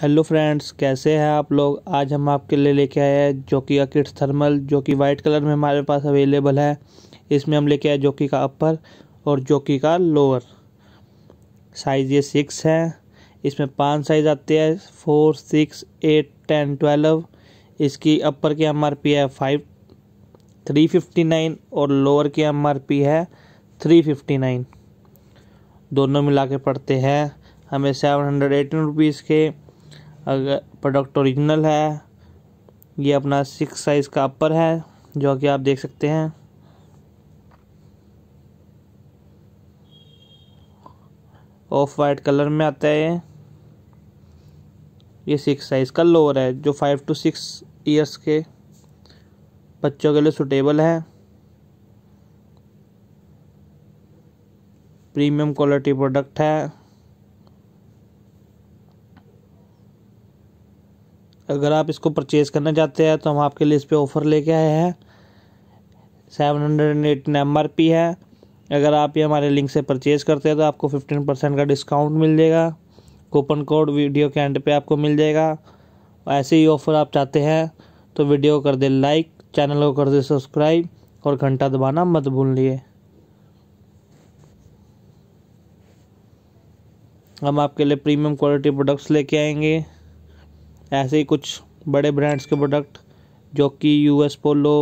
hello friends कैसे हैं आप लोग आज हम आपके लिए लेके आए हैं कि अकिट्स थर्मल जो कि वाइट कलर में हमारे पास अवेलेबल है इसमें हम लेके आए जोकी का अपर और जोकी का लोअर साइज़ ये सिक्स है इसमें पांच साइज़ आते हैं four six eight ten twelve इसकी अपर की एम है फाइव थ्री फिफ्टी नाइन और लोअर की एम है थ्री फिफ्टी नाइन दोनों मिला के पड़ते हैं हमें सेवन हंड्रेड एटीन रुपीज़ के अगर प्रोडक्ट ओरिजिनल है ये अपना सिक्स साइज़ का अपर है जो कि आप देख सकते हैं ऑफ वाइट कलर में आता है ये सिक्स साइज़ का लोअर है जो फाइव टू सिक्स ईयर्स के बच्चों के लिए सुटेबल है प्रीमियम क्वालिटी प्रोडक्ट है अगर आप इसको परचेज़ करना चाहते हैं तो हम आपके लिए इस पर ऑफ़र लेके आए हैं seven hundred and eighteen M R P है अगर आप ये हमारे लिंक से परचेज़ करते हैं तो आपको फिफ्टीन परसेंट का डिस्काउंट मिल जाएगा कूपन कोड वीडियो के एंड पे आपको मिल जाएगा ऐसे ही ऑफ़र आप चाहते हैं तो वीडियो कर दे लाइक चैनल को कर दे सब्सक्राइब और घंटा दबाना मत भूल लिए हम आपके लिए प्रीमियम क्वालिटी प्रोडक्ट्स लेके आएंगे ऐसे ही कुछ बड़े ब्रांड्स के प्रोडक्ट जो कि यू एस पोलो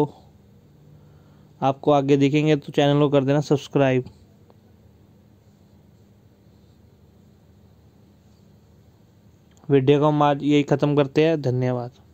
आपको आगे दिखेंगे तो चैनल को कर देना सब्सक्राइब वीडियो को हम आज यही ख़त्म करते हैं धन्यवाद